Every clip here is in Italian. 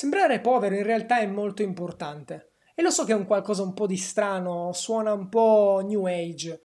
Sembrare povero in realtà è molto importante. E lo so che è un qualcosa un po' di strano, suona un po' new age.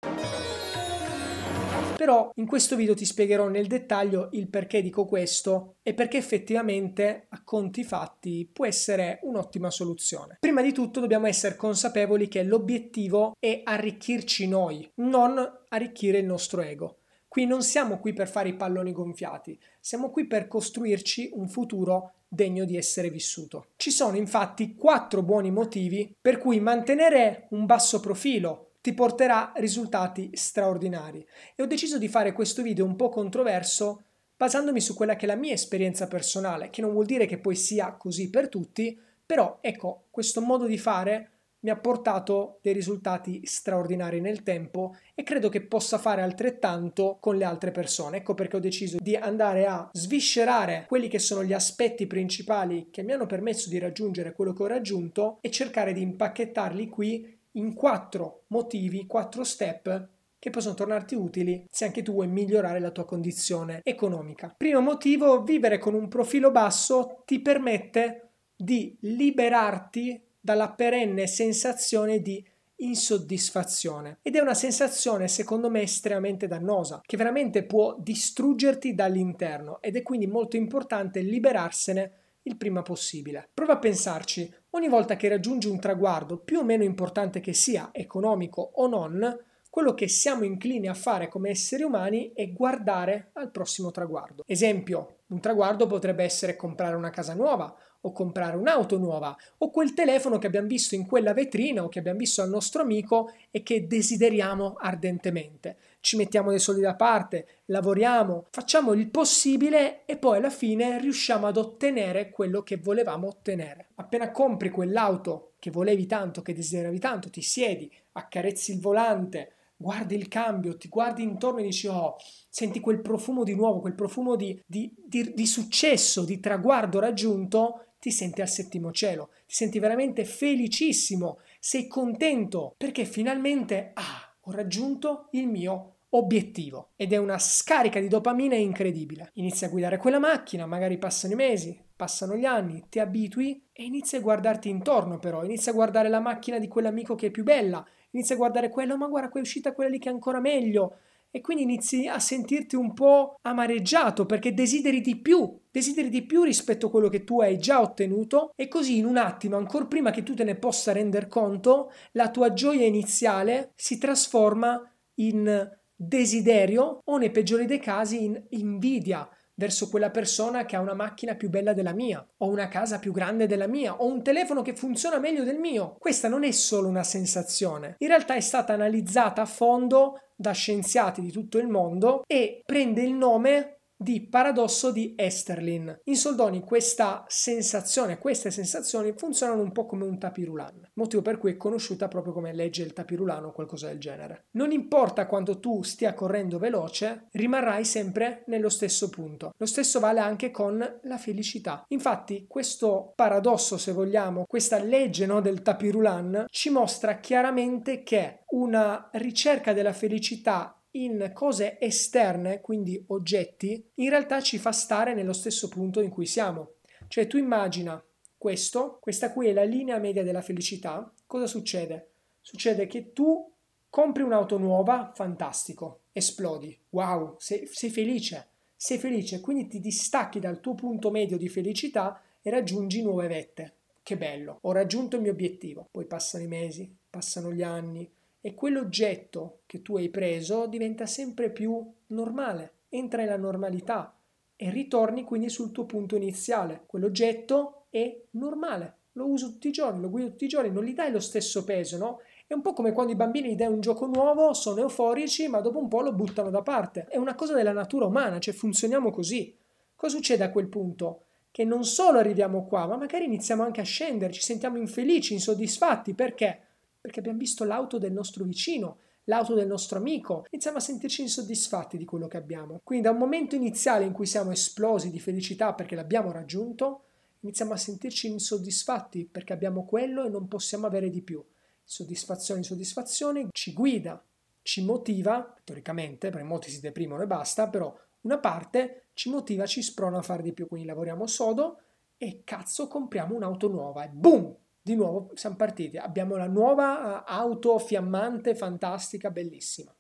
Però in questo video ti spiegherò nel dettaglio il perché dico questo e perché effettivamente a conti fatti può essere un'ottima soluzione. Prima di tutto dobbiamo essere consapevoli che l'obiettivo è arricchirci noi, non arricchire il nostro ego. Qui non siamo qui per fare i palloni gonfiati, siamo qui per costruirci un futuro degno di essere vissuto. Ci sono infatti quattro buoni motivi per cui mantenere un basso profilo ti porterà risultati straordinari e ho deciso di fare questo video un po' controverso basandomi su quella che è la mia esperienza personale, che non vuol dire che poi sia così per tutti, però ecco, questo modo di fare mi ha portato dei risultati straordinari nel tempo e credo che possa fare altrettanto con le altre persone. Ecco perché ho deciso di andare a sviscerare quelli che sono gli aspetti principali che mi hanno permesso di raggiungere quello che ho raggiunto e cercare di impacchettarli qui in quattro motivi, quattro step che possono tornarti utili se anche tu vuoi migliorare la tua condizione economica. Primo motivo, vivere con un profilo basso ti permette di liberarti dalla perenne sensazione di insoddisfazione ed è una sensazione secondo me estremamente dannosa che veramente può distruggerti dall'interno ed è quindi molto importante liberarsene il prima possibile. Prova a pensarci, ogni volta che raggiungi un traguardo più o meno importante che sia, economico o non, quello che siamo inclini a fare come esseri umani è guardare al prossimo traguardo. Esempio, un traguardo potrebbe essere comprare una casa nuova o comprare un'auto nuova o quel telefono che abbiamo visto in quella vetrina o che abbiamo visto al nostro amico e che desideriamo ardentemente. Ci mettiamo dei soldi da parte, lavoriamo, facciamo il possibile e poi alla fine riusciamo ad ottenere quello che volevamo ottenere. Appena compri quell'auto che volevi tanto, che desideravi tanto, ti siedi, accarezzi il volante, guardi il cambio, ti guardi intorno e dici oh, senti quel profumo di nuovo, quel profumo di, di, di, di successo, di traguardo raggiunto, ti senti al settimo cielo, ti senti veramente felicissimo, sei contento perché finalmente ah, ho raggiunto il mio obiettivo ed è una scarica di dopamina incredibile. Inizi a guidare quella macchina, magari passano i mesi, passano gli anni, ti abitui e inizi a guardarti intorno però, inizi a guardare la macchina di quell'amico che è più bella, inizi a guardare quello, ma guarda, qua è uscita quella lì che è ancora meglio. E quindi inizi a sentirti un po' amareggiato perché desideri di più, desideri di più rispetto a quello che tu hai già ottenuto e così in un attimo, ancora prima che tu te ne possa rendere conto, la tua gioia iniziale si trasforma in desiderio o nei peggiori dei casi in invidia, verso quella persona che ha una macchina più bella della mia, o una casa più grande della mia, o un telefono che funziona meglio del mio. Questa non è solo una sensazione, in realtà è stata analizzata a fondo da scienziati di tutto il mondo e prende il nome di paradosso di Esterlin. In soldoni questa sensazione, queste sensazioni funzionano un po' come un tapirulan, motivo per cui è conosciuta proprio come legge del tapirulano o qualcosa del genere. Non importa quanto tu stia correndo veloce, rimarrai sempre nello stesso punto. Lo stesso vale anche con la felicità. Infatti questo paradosso, se vogliamo, questa legge no, del tapirulan ci mostra chiaramente che una ricerca della felicità in cose esterne, quindi oggetti, in realtà ci fa stare nello stesso punto in cui siamo. Cioè tu immagina questo, questa qui è la linea media della felicità, cosa succede? Succede che tu compri un'auto nuova, fantastico, esplodi, wow, sei, sei felice, sei felice, quindi ti distacchi dal tuo punto medio di felicità e raggiungi nuove vette. Che bello, ho raggiunto il mio obiettivo. Poi passano i mesi, passano gli anni, e quell'oggetto che tu hai preso diventa sempre più normale, entra nella normalità e ritorni quindi sul tuo punto iniziale. Quell'oggetto è normale, lo uso tutti i giorni, lo guido tutti i giorni, non gli dai lo stesso peso, no? È un po' come quando i bambini gli dai un gioco nuovo, sono euforici, ma dopo un po' lo buttano da parte. È una cosa della natura umana, cioè funzioniamo così. Cosa succede a quel punto? Che non solo arriviamo qua, ma magari iniziamo anche a scendere, ci sentiamo infelici, insoddisfatti, perché? perché abbiamo visto l'auto del nostro vicino, l'auto del nostro amico, iniziamo a sentirci insoddisfatti di quello che abbiamo. Quindi da un momento iniziale in cui siamo esplosi di felicità perché l'abbiamo raggiunto, iniziamo a sentirci insoddisfatti perché abbiamo quello e non possiamo avere di più. Soddisfazione, insoddisfazione ci guida, ci motiva, teoricamente, perché molti si deprimono e basta, però una parte ci motiva, ci sprona a fare di più, quindi lavoriamo sodo e cazzo compriamo un'auto nuova e boom, di nuovo siamo partiti, abbiamo la nuova eh, auto fiammante, fantastica, bellissima.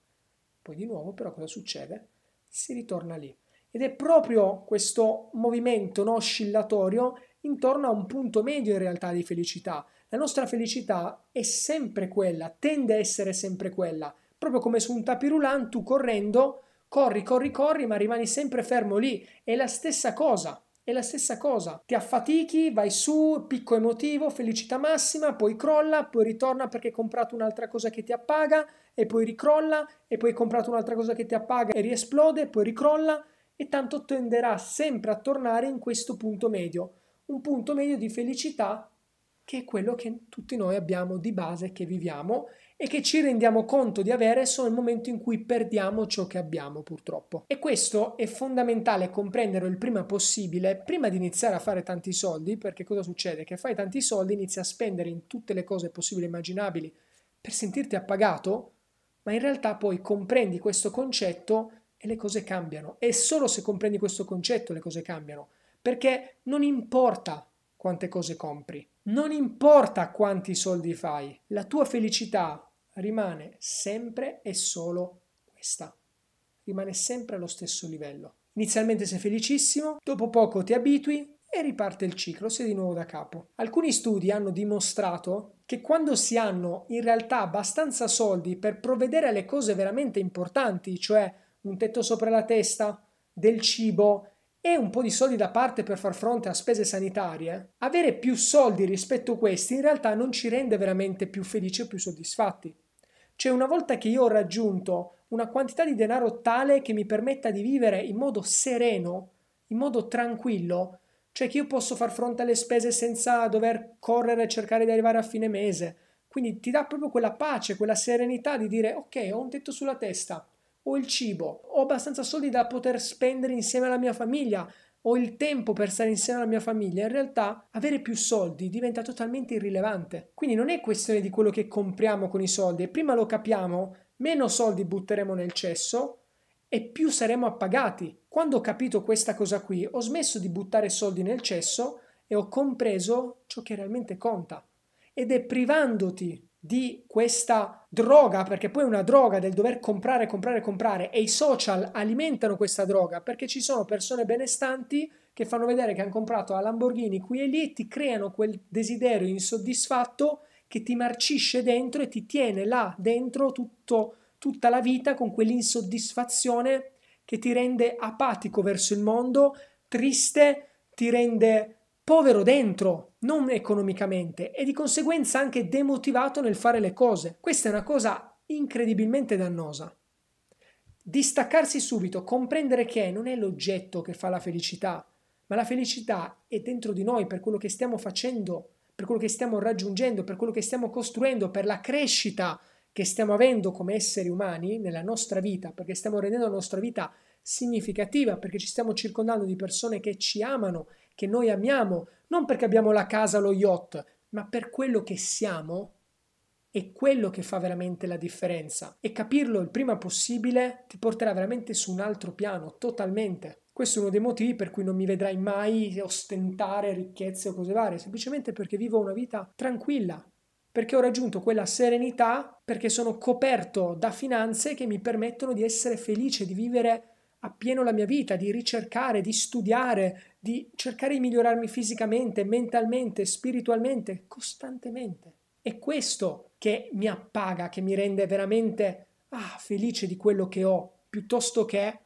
Poi di nuovo però cosa succede? Si ritorna lì. Ed è proprio questo movimento no, oscillatorio intorno a un punto medio in realtà di felicità. La nostra felicità è sempre quella, tende a essere sempre quella. Proprio come su un tapirulan tu correndo, corri, corri, corri, ma rimani sempre fermo lì. È la stessa cosa. È la stessa cosa, ti affatichi, vai su, picco emotivo, felicità massima, poi crolla, poi ritorna perché hai comprato un'altra cosa che ti appaga e poi ricrolla e poi hai comprato un'altra cosa che ti appaga e riesplode, poi ricrolla e tanto tenderà sempre a tornare in questo punto medio, un punto medio di felicità che è quello che tutti noi abbiamo di base che viviamo e che ci rendiamo conto di avere solo nel momento in cui perdiamo ciò che abbiamo purtroppo. E questo è fondamentale comprenderlo il prima possibile, prima di iniziare a fare tanti soldi, perché cosa succede? Che fai tanti soldi, inizi a spendere in tutte le cose possibili e immaginabili per sentirti appagato, ma in realtà poi comprendi questo concetto e le cose cambiano. E solo se comprendi questo concetto le cose cambiano, perché non importa quante cose compri non importa quanti soldi fai, la tua felicità rimane sempre e solo questa. Rimane sempre allo stesso livello. Inizialmente sei felicissimo, dopo poco ti abitui e riparte il ciclo, sei di nuovo da capo. Alcuni studi hanno dimostrato che quando si hanno in realtà abbastanza soldi per provvedere alle cose veramente importanti, cioè un tetto sopra la testa, del cibo, e un po' di soldi da parte per far fronte a spese sanitarie, avere più soldi rispetto a questi in realtà non ci rende veramente più felici o più soddisfatti. Cioè una volta che io ho raggiunto una quantità di denaro tale che mi permetta di vivere in modo sereno, in modo tranquillo, cioè che io posso far fronte alle spese senza dover correre e cercare di arrivare a fine mese. Quindi ti dà proprio quella pace, quella serenità di dire ok, ho un tetto sulla testa, ho il cibo, ho abbastanza soldi da poter spendere insieme alla mia famiglia, ho il tempo per stare insieme alla mia famiglia, in realtà avere più soldi diventa totalmente irrilevante. Quindi non è questione di quello che compriamo con i soldi, prima lo capiamo, meno soldi butteremo nel cesso e più saremo appagati. Quando ho capito questa cosa qui, ho smesso di buttare soldi nel cesso e ho compreso ciò che realmente conta. Ed è privandoti di questa droga, perché poi è una droga del dover comprare, comprare, comprare e i social alimentano questa droga perché ci sono persone benestanti che fanno vedere che hanno comprato la Lamborghini qui e lì e ti creano quel desiderio insoddisfatto che ti marcisce dentro e ti tiene là dentro tutto, tutta la vita con quell'insoddisfazione che ti rende apatico verso il mondo, triste, ti rende povero dentro, non economicamente, e di conseguenza anche demotivato nel fare le cose. Questa è una cosa incredibilmente dannosa. Distaccarsi subito, comprendere che non è l'oggetto che fa la felicità, ma la felicità è dentro di noi per quello che stiamo facendo, per quello che stiamo raggiungendo, per quello che stiamo costruendo, per la crescita che stiamo avendo come esseri umani nella nostra vita, perché stiamo rendendo la nostra vita significativa, perché ci stiamo circondando di persone che ci amano, che noi amiamo, non perché abbiamo la casa, lo yacht, ma per quello che siamo, è quello che fa veramente la differenza. E capirlo il prima possibile ti porterà veramente su un altro piano, totalmente. Questo è uno dei motivi per cui non mi vedrai mai ostentare ricchezze o cose varie, semplicemente perché vivo una vita tranquilla, perché ho raggiunto quella serenità, perché sono coperto da finanze che mi permettono di essere felice, di vivere appieno la mia vita, di ricercare, di studiare, di cercare di migliorarmi fisicamente, mentalmente, spiritualmente, costantemente. È questo che mi appaga, che mi rende veramente ah, felice di quello che ho, piuttosto che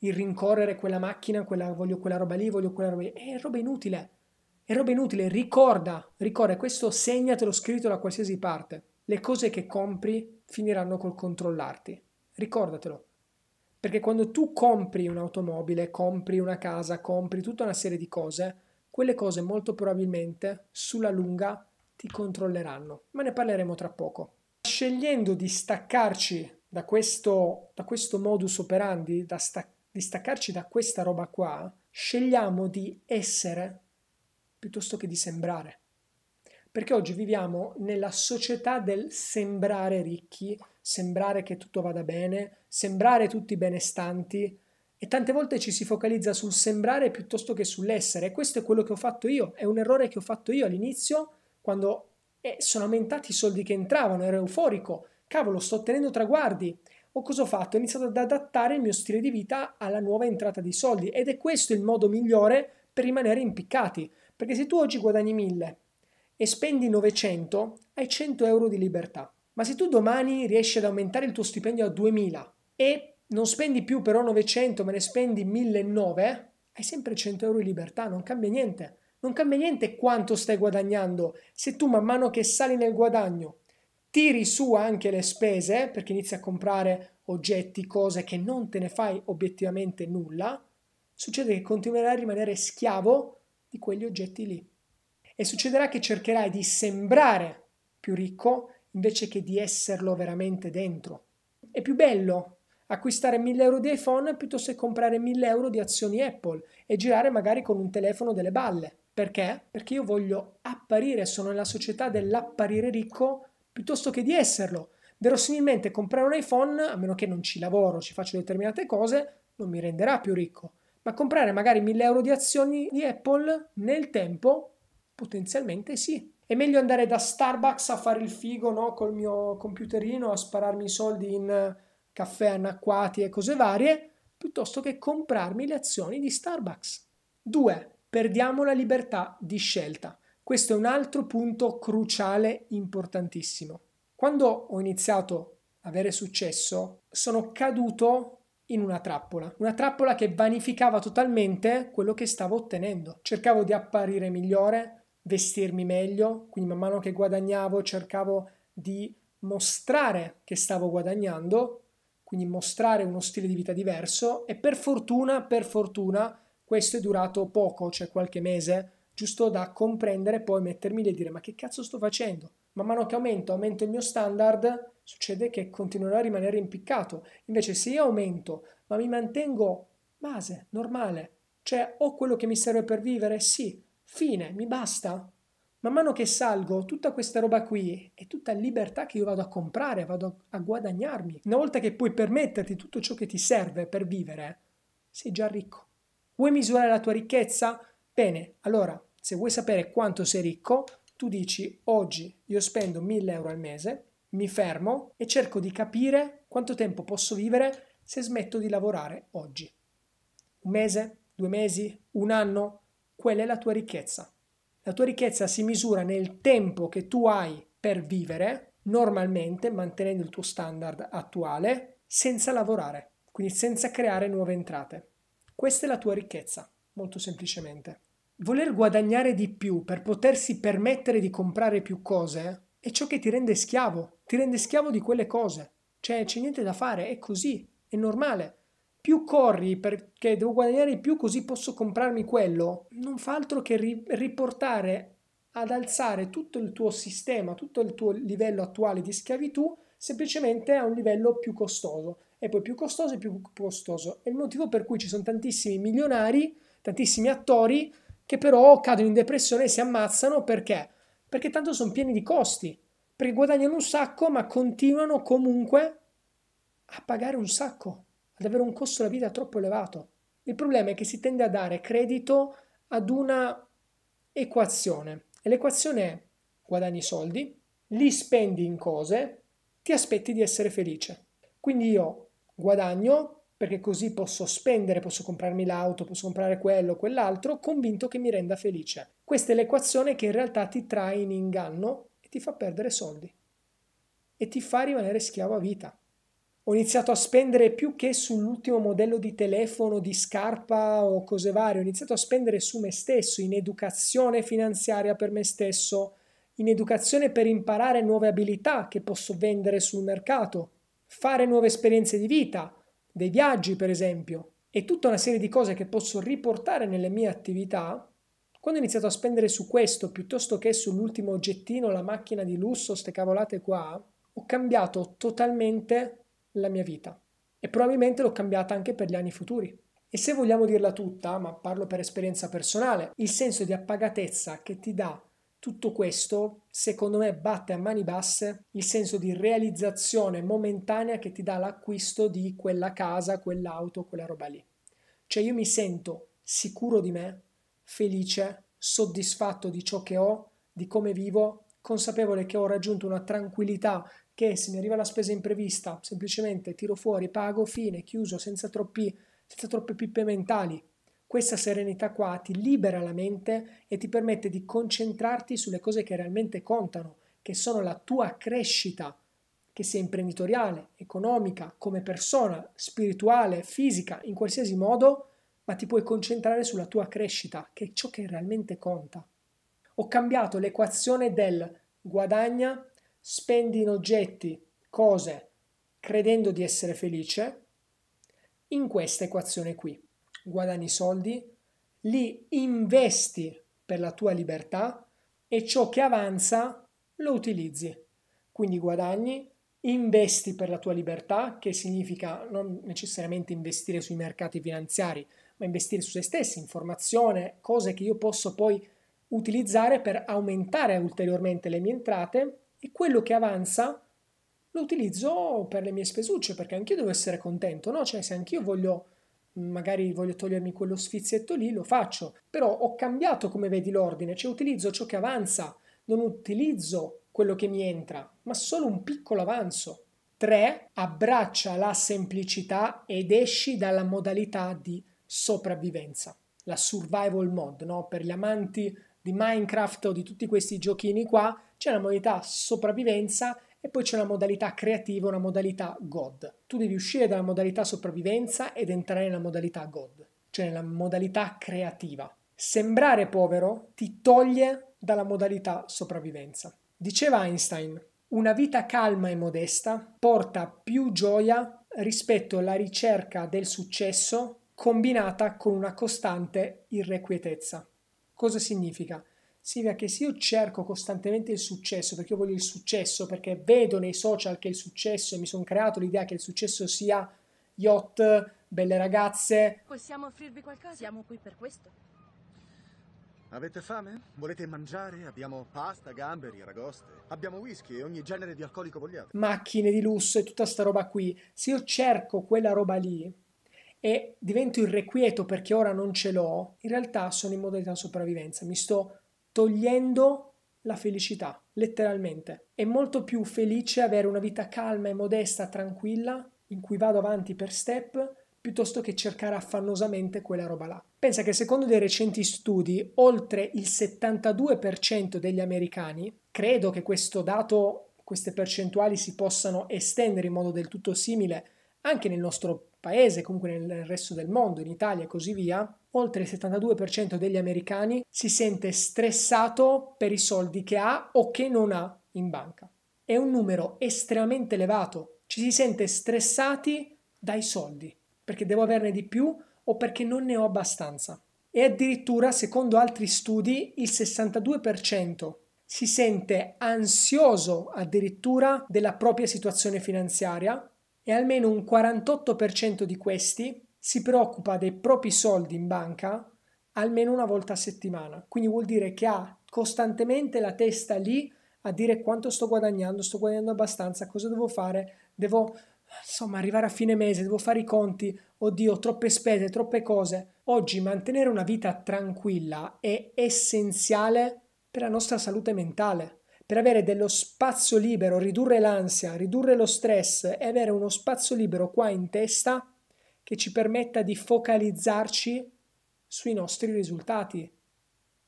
il rincorrere quella macchina, quella, voglio quella roba lì, voglio quella roba lì. È roba inutile. È roba inutile, ricorda, ricorda, questo segnatelo scritto da qualsiasi parte. Le cose che compri finiranno col controllarti. Ricordatelo. Perché quando tu compri un'automobile, compri una casa, compri tutta una serie di cose, quelle cose molto probabilmente sulla lunga ti controlleranno. Ma ne parleremo tra poco. Scegliendo di staccarci da questo, da questo modus operandi, da sta, di staccarci da questa roba qua, scegliamo di essere piuttosto che di sembrare. Perché oggi viviamo nella società del sembrare ricchi, sembrare che tutto vada bene, sembrare tutti benestanti e tante volte ci si focalizza sul sembrare piuttosto che sull'essere. E questo è quello che ho fatto io, è un errore che ho fatto io all'inizio quando eh, sono aumentati i soldi che entravano, ero euforico, cavolo sto ottenendo traguardi, o cosa ho fatto? Ho iniziato ad adattare il mio stile di vita alla nuova entrata di soldi ed è questo il modo migliore per rimanere impiccati. Perché se tu oggi guadagni 1000 e spendi 900, hai 100 euro di libertà. Ma se tu domani riesci ad aumentare il tuo stipendio a 2000 e non spendi più però 900, ma ne spendi 1900, hai sempre 100 euro di libertà, non cambia niente. Non cambia niente quanto stai guadagnando. Se tu man mano che sali nel guadagno tiri su anche le spese perché inizi a comprare oggetti, cose che non te ne fai obiettivamente nulla, succede che continuerai a rimanere schiavo di quegli oggetti lì. E succederà che cercherai di sembrare più ricco invece che di esserlo veramente dentro. È più bello acquistare 1000 euro di iPhone piuttosto che comprare 1000 euro di azioni Apple e girare magari con un telefono delle balle. Perché? Perché io voglio apparire, sono nella società dell'apparire ricco piuttosto che di esserlo. Verosimilmente comprare un iPhone, a meno che non ci lavoro, ci faccio determinate cose, non mi renderà più ricco ma comprare magari 1000 euro di azioni di Apple nel tempo potenzialmente sì. È meglio andare da Starbucks a fare il figo no? col mio computerino a spararmi i soldi in eh, caffè anacquati e cose varie piuttosto che comprarmi le azioni di Starbucks. 2. Perdiamo la libertà di scelta. Questo è un altro punto cruciale importantissimo. Quando ho iniziato ad avere successo, sono caduto in una trappola, una trappola che vanificava totalmente quello che stavo ottenendo. Cercavo di apparire migliore, vestirmi meglio, quindi man mano che guadagnavo cercavo di mostrare che stavo guadagnando, quindi mostrare uno stile di vita diverso e per fortuna, per fortuna, questo è durato poco, cioè qualche mese, giusto da comprendere poi mettermi lì e dire ma che cazzo sto facendo? Man mano che aumento, aumento il mio standard, succede che continuerò a rimanere impiccato. Invece se io aumento, ma mi mantengo base, normale, cioè ho quello che mi serve per vivere, sì, fine, mi basta. Man mano che salgo, tutta questa roba qui è tutta libertà che io vado a comprare, vado a guadagnarmi. Una volta che puoi permetterti tutto ciò che ti serve per vivere, sei già ricco. Vuoi misurare la tua ricchezza? Bene, allora, se vuoi sapere quanto sei ricco, tu dici oggi io spendo 1000 euro al mese, mi fermo e cerco di capire quanto tempo posso vivere se smetto di lavorare oggi. Un mese, due mesi, un anno, quella è la tua ricchezza. La tua ricchezza si misura nel tempo che tu hai per vivere, normalmente mantenendo il tuo standard attuale, senza lavorare, quindi senza creare nuove entrate. Questa è la tua ricchezza, molto semplicemente. Voler guadagnare di più per potersi permettere di comprare più cose è ciò che ti rende schiavo ti rende schiavo di quelle cose. Cioè, c'è niente da fare, è così, è normale. Più corri perché devo guadagnare più così posso comprarmi quello, non fa altro che ri- riportare ad alzare tutto il tuo sistema, tutto il tuo livello attuale di schiavitù semplicemente a un livello più costoso e poi più costoso e più costoso. È il motivo per cui ci sono tantissimi milionari, tantissimi attori che però cadono in depressione e si ammazzano perché? Perché tanto sono pieni di costi guadagnano un sacco ma continuano comunque a pagare un sacco, ad avere un costo della vita troppo elevato. Il problema è che si tende a dare credito ad una equazione e l'equazione è guadagni soldi, li spendi in cose, ti aspetti di essere felice. Quindi io guadagno perché così posso spendere, posso comprarmi l'auto, posso comprare quello, quell'altro, convinto che mi renda felice. Questa è l'equazione che in realtà ti trae in inganno ti fa perdere soldi e ti fa rimanere schiavo a vita. Ho iniziato a spendere più che sull'ultimo modello di telefono, di scarpa o cose varie, ho iniziato a spendere su me stesso, in educazione finanziaria per me stesso, in educazione per imparare nuove abilità che posso vendere sul mercato, fare nuove esperienze di vita, dei viaggi per esempio, e tutta una serie di cose che posso riportare nelle mie attività quando ho iniziato a spendere su questo piuttosto che sull'ultimo oggettino, la macchina di lusso, ste cavolate qua, ho cambiato totalmente la mia vita e probabilmente l'ho cambiata anche per gli anni futuri. E se vogliamo dirla tutta, ma parlo per esperienza personale, il senso di appagatezza che ti dà tutto questo, secondo me, batte a mani basse il senso di realizzazione momentanea che ti dà l'acquisto di quella casa, quell'auto, quella roba lì. Cioè io mi sento sicuro di me, felice, soddisfatto di ciò che ho, di come vivo, consapevole che ho raggiunto una tranquillità che se mi arriva la spesa imprevista, semplicemente tiro fuori, pago, fine, chiuso, senza, troppi, senza troppe pippe mentali. Questa serenità qua ti libera la mente e ti permette di concentrarti sulle cose che realmente contano, che sono la tua crescita, che sia imprenditoriale, economica, come persona, spirituale, fisica, in qualsiasi modo, ma ti puoi concentrare sulla tua crescita, che è ciò che realmente conta. Ho cambiato l'equazione del guadagna, spendi in oggetti, cose, credendo di essere felice, in questa equazione qui. Guadagni soldi, li investi per la tua libertà e ciò che avanza lo utilizzi. Quindi guadagni, investi per la tua libertà, che significa non necessariamente investire sui mercati finanziari, ma investire su se stessi, informazione, cose che io posso poi utilizzare per aumentare ulteriormente le mie entrate e quello che avanza lo utilizzo per le mie spesucce, perché anch'io devo essere contento, no? Cioè se anch'io voglio magari voglio togliermi quello sfizietto lì, lo faccio, però ho cambiato come vedi l'ordine, cioè utilizzo ciò che avanza, non utilizzo quello che mi entra, ma solo un piccolo avanzo. 3. Abbraccia la semplicità ed esci dalla modalità di sopravvivenza, la survival mode, no? Per gli amanti di Minecraft o di tutti questi giochini qua, c'è la modalità sopravvivenza e poi c'è una modalità creativa, una modalità God. Tu devi uscire dalla modalità sopravvivenza ed entrare nella modalità God, cioè nella modalità creativa. Sembrare povero ti toglie dalla modalità sopravvivenza. Diceva Einstein, una vita calma e modesta porta più gioia rispetto alla ricerca del successo combinata con una costante irrequietezza. Cosa significa? Significa che se io cerco costantemente il successo, perché io voglio il successo, perché vedo nei social che il successo e mi sono creato l'idea che il successo sia yacht, belle ragazze. Possiamo offrirvi qualcosa? Siamo qui per questo. Avete fame? Volete mangiare? Abbiamo pasta, gamberi, ragoste. Abbiamo whisky e ogni genere di alcolico vogliate. Macchine di lusso e tutta sta roba qui. Se io cerco quella roba lì e divento irrequieto perché ora non ce l'ho, in realtà sono in modalità sopravvivenza. Mi sto togliendo la felicità, letteralmente. È molto più felice avere una vita calma e modesta, tranquilla, in cui vado avanti per step piuttosto che cercare affannosamente quella roba là. Pensa che secondo dei recenti studi, oltre il 72% degli americani, credo che questo dato, queste percentuali si possano estendere in modo del tutto simile anche nel nostro paese, comunque nel resto del mondo, in Italia e così via, oltre il 72% degli americani si sente stressato per i soldi che ha o che non ha in banca. È un numero estremamente elevato, ci si sente stressati dai soldi perché devo averne di più o perché non ne ho abbastanza. E addirittura, secondo altri studi, il 62% si sente ansioso addirittura della propria situazione finanziaria e almeno un 48% di questi si preoccupa dei propri soldi in banca almeno una volta a settimana. Quindi vuol dire che ha costantemente la testa lì a dire quanto sto guadagnando, sto guadagnando abbastanza, cosa devo fare, devo insomma, arrivare a fine mese, devo fare i conti, oddio, troppe spese, troppe cose. Oggi mantenere una vita tranquilla è essenziale per la nostra salute mentale, per avere dello spazio libero, ridurre l'ansia, ridurre lo stress e avere uno spazio libero qua in testa che ci permetta di focalizzarci sui nostri risultati,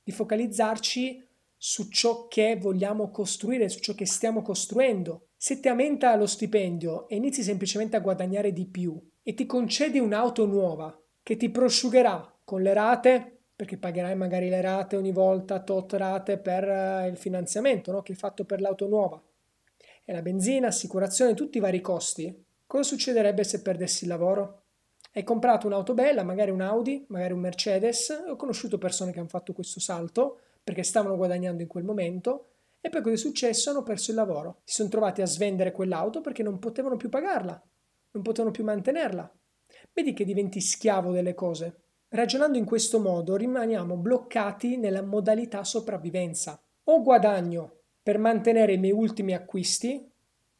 di focalizzarci su ciò che vogliamo costruire, su ciò che stiamo costruendo se ti aumenta lo stipendio e inizi semplicemente a guadagnare di più e ti concedi un'auto nuova che ti prosciugherà con le rate, perché pagherai magari le rate ogni volta, tot rate per eh, il finanziamento no? che hai fatto per l'auto nuova, e la benzina, assicurazione, tutti i vari costi, cosa succederebbe se perdessi il lavoro? Hai comprato un'auto bella, magari un Audi, magari un Mercedes, ho conosciuto persone che hanno fatto questo salto perché stavano guadagnando in quel momento e poi cosa è successo? Hanno perso il lavoro. Si sono trovati a svendere quell'auto perché non potevano più pagarla, non potevano più mantenerla. Vedi che diventi schiavo delle cose. Ragionando in questo modo rimaniamo bloccati nella modalità sopravvivenza. O guadagno per mantenere i miei ultimi acquisti,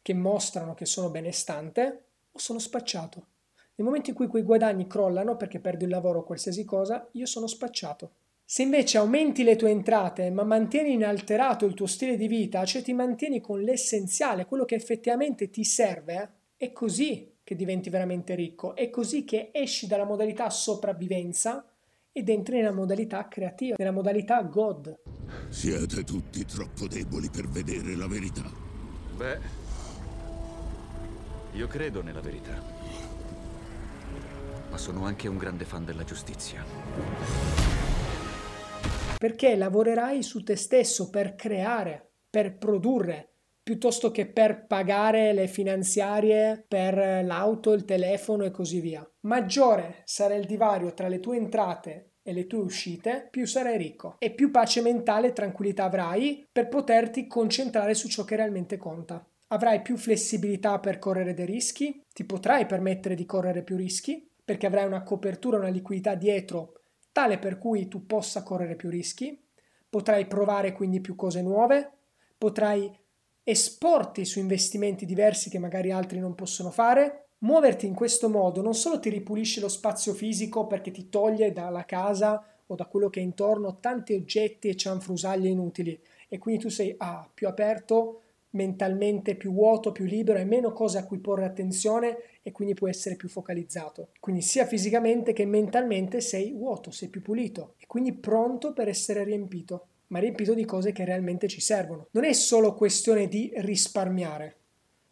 che mostrano che sono benestante, o sono spacciato. Nel momento in cui quei guadagni crollano perché perdo il lavoro o qualsiasi cosa, io sono spacciato. Se invece aumenti le tue entrate ma mantieni inalterato il tuo stile di vita, cioè ti mantieni con l'essenziale, quello che effettivamente ti serve, è così che diventi veramente ricco, è così che esci dalla modalità sopravvivenza ed entri nella modalità creativa, nella modalità God. Siete tutti troppo deboli per vedere la verità. Beh, io credo nella verità, ma sono anche un grande fan della giustizia perché lavorerai su te stesso per creare, per produrre, piuttosto che per pagare le finanziarie, per l'auto, il telefono e così via. Maggiore sarà il divario tra le tue entrate e le tue uscite, più sarai ricco e più pace mentale e tranquillità avrai per poterti concentrare su ciò che realmente conta. Avrai più flessibilità per correre dei rischi, ti potrai permettere di correre più rischi perché avrai una copertura, una liquidità dietro tale per cui tu possa correre più rischi, potrai provare quindi più cose nuove, potrai esporti su investimenti diversi che magari altri non possono fare. Muoverti in questo modo non solo ti ripulisce lo spazio fisico perché ti toglie dalla casa o da quello che è intorno tanti oggetti e cianfrusaglie inutili e quindi tu sei A più aperto mentalmente più vuoto, più libero, hai meno cose a cui porre attenzione e quindi puoi essere più focalizzato. Quindi sia fisicamente che mentalmente sei vuoto, sei più pulito e quindi pronto per essere riempito, ma riempito di cose che realmente ci servono. Non è solo questione di risparmiare,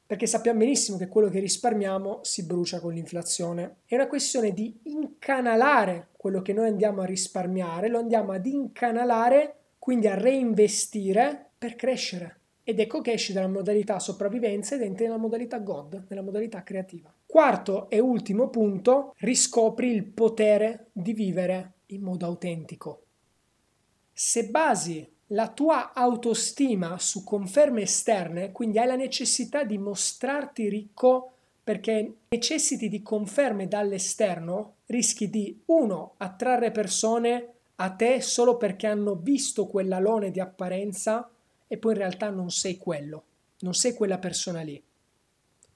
perché sappiamo benissimo che quello che risparmiamo si brucia con l'inflazione. È una questione di incanalare quello che noi andiamo a risparmiare, lo andiamo ad incanalare, quindi a reinvestire per crescere ed ecco che esci dalla modalità sopravvivenza ed entri nella modalità God, nella modalità creativa. Quarto e ultimo punto, riscopri il potere di vivere in modo autentico. Se basi la tua autostima su conferme esterne, quindi hai la necessità di mostrarti ricco perché necessiti di conferme dall'esterno, rischi di 1. attrarre persone a te solo perché hanno visto quell'alone di apparenza e poi in realtà non sei quello, non sei quella persona lì.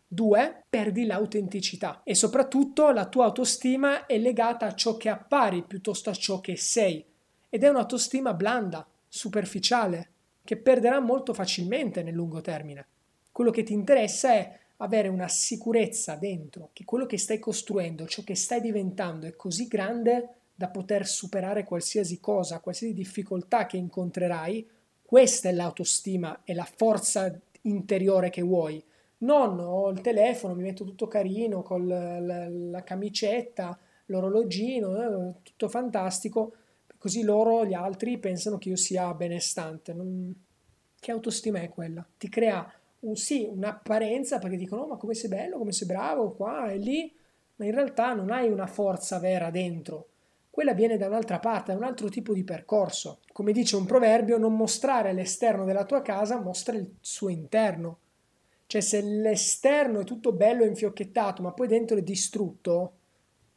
Due, perdi l'autenticità e soprattutto la tua autostima è legata a ciò che appari piuttosto a ciò che sei ed è un'autostima blanda, superficiale, che perderà molto facilmente nel lungo termine. Quello che ti interessa è avere una sicurezza dentro che quello che stai costruendo, ciò che stai diventando è così grande da poter superare qualsiasi cosa, qualsiasi difficoltà che incontrerai questa è l'autostima e la forza interiore che vuoi. Non ho il telefono, mi metto tutto carino con la, la, la camicetta, l'orologino, eh, tutto fantastico, così loro, gli altri, pensano che io sia benestante. Non... Che autostima è quella? Ti crea un, sì, un'apparenza perché dicono oh, ma come sei bello, come sei bravo, qua e lì, ma in realtà non hai una forza vera dentro quella viene da un'altra parte, da un altro tipo di percorso. Come dice un proverbio, non mostrare l'esterno della tua casa, mostra il suo interno. Cioè se l'esterno è tutto bello e infiocchettato, ma poi dentro è distrutto,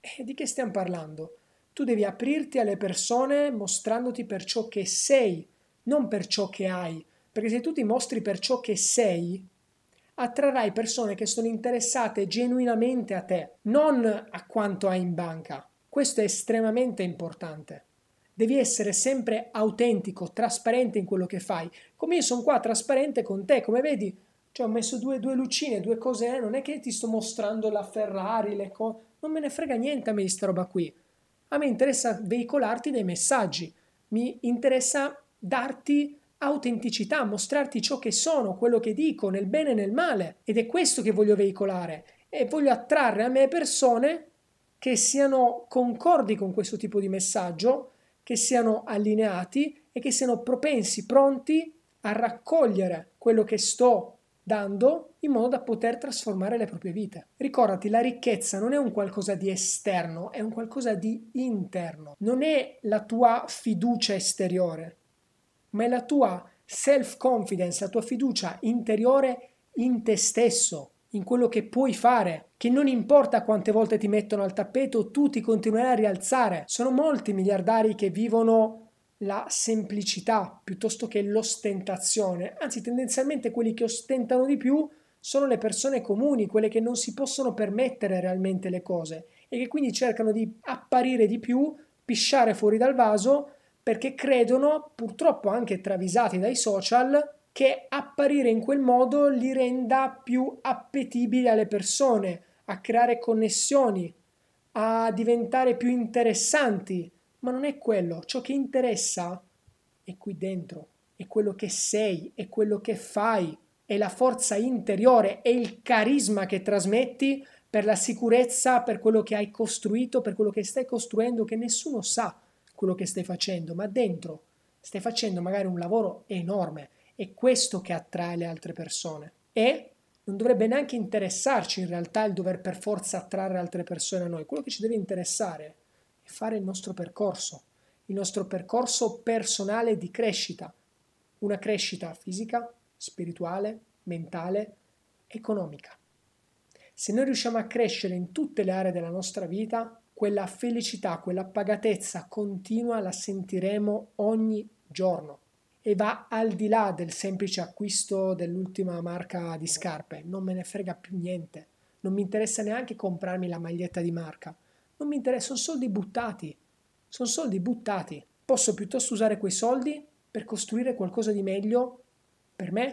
eh, di che stiamo parlando? Tu devi aprirti alle persone mostrandoti per ciò che sei, non per ciò che hai. Perché se tu ti mostri per ciò che sei, attrarrai persone che sono interessate genuinamente a te, non a quanto hai in banca. Questo è estremamente importante. Devi essere sempre autentico, trasparente in quello che fai. Come io sono qua trasparente con te, come vedi, cioè ho messo due, due lucine, due cose, eh, non è che ti sto mostrando la Ferrari, le cose, non me ne frega niente a me di sta roba qui. A me interessa veicolarti dei messaggi, mi interessa darti autenticità, mostrarti ciò che sono, quello che dico, nel bene e nel male. Ed è questo che voglio veicolare e voglio attrarre a me persone che siano concordi con questo tipo di messaggio, che siano allineati e che siano propensi, pronti a raccogliere quello che sto dando in modo da poter trasformare le proprie vite. Ricordati, la ricchezza non è un qualcosa di esterno, è un qualcosa di interno. Non è la tua fiducia esteriore, ma è la tua self-confidence, la tua fiducia interiore in te stesso, in quello che puoi fare, che non importa quante volte ti mettono al tappeto, tu ti continuerai a rialzare. Sono molti miliardari che vivono la semplicità piuttosto che l'ostentazione, anzi tendenzialmente quelli che ostentano di più sono le persone comuni, quelle che non si possono permettere realmente le cose e che quindi cercano di apparire di più, pisciare fuori dal vaso perché credono, purtroppo anche travisati dai social, che apparire in quel modo li renda più appetibili alle persone, a creare connessioni, a diventare più interessanti, ma non è quello, ciò che interessa è qui dentro, è quello che sei, è quello che fai, è la forza interiore, è il carisma che trasmetti per la sicurezza, per quello che hai costruito, per quello che stai costruendo, che nessuno sa quello che stai facendo, ma dentro stai facendo magari un lavoro enorme è questo che attrae le altre persone. E non dovrebbe neanche interessarci in realtà il dover per forza attrarre altre persone a noi. Quello che ci deve interessare è fare il nostro percorso, il nostro percorso personale di crescita, una crescita fisica, spirituale, mentale, economica. Se noi riusciamo a crescere in tutte le aree della nostra vita, quella felicità, quella pagatezza continua la sentiremo ogni giorno e va al di là del semplice acquisto dell'ultima marca di scarpe, non me ne frega più niente, non mi interessa neanche comprarmi la maglietta di marca, non mi interessa, sono soldi buttati, sono soldi buttati, posso piuttosto usare quei soldi per costruire qualcosa di meglio per me,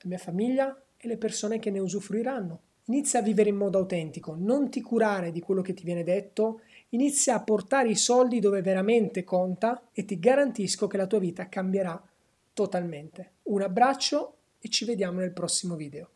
la mia famiglia e le persone che ne usufruiranno. Inizia a vivere in modo autentico, non ti curare di quello che ti viene detto, inizia a portare i soldi dove veramente conta e ti garantisco che la tua vita cambierà totalmente. Un abbraccio e ci vediamo nel prossimo video.